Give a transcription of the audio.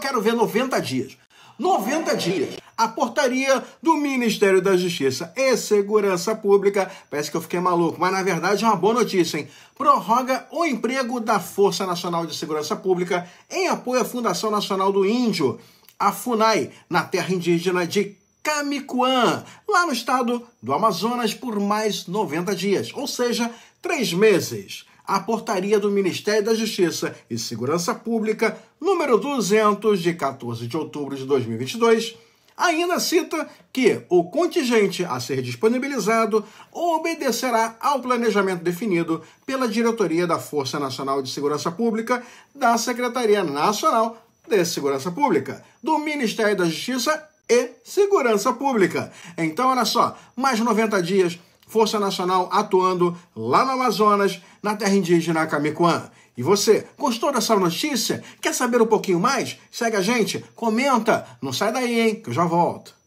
quero ver 90 dias. 90 dias. A portaria do Ministério da Justiça e Segurança Pública, parece que eu fiquei maluco, mas na verdade é uma boa notícia, hein? Prorroga o emprego da Força Nacional de Segurança Pública em apoio à Fundação Nacional do Índio, a FUNAI, na terra indígena de Camicuã, lá no estado do Amazonas, por mais 90 dias, ou seja, três meses a portaria do Ministério da Justiça e Segurança Pública, número 200, de 14 de outubro de 2022, ainda cita que o contingente a ser disponibilizado obedecerá ao planejamento definido pela Diretoria da Força Nacional de Segurança Pública da Secretaria Nacional de Segurança Pública, do Ministério da Justiça e Segurança Pública. Então, olha só, mais 90 dias Força Nacional atuando lá no Amazonas, na terra indígena Camicuã. E você, gostou dessa notícia? Quer saber um pouquinho mais? Segue a gente, comenta, não sai daí, hein, que eu já volto.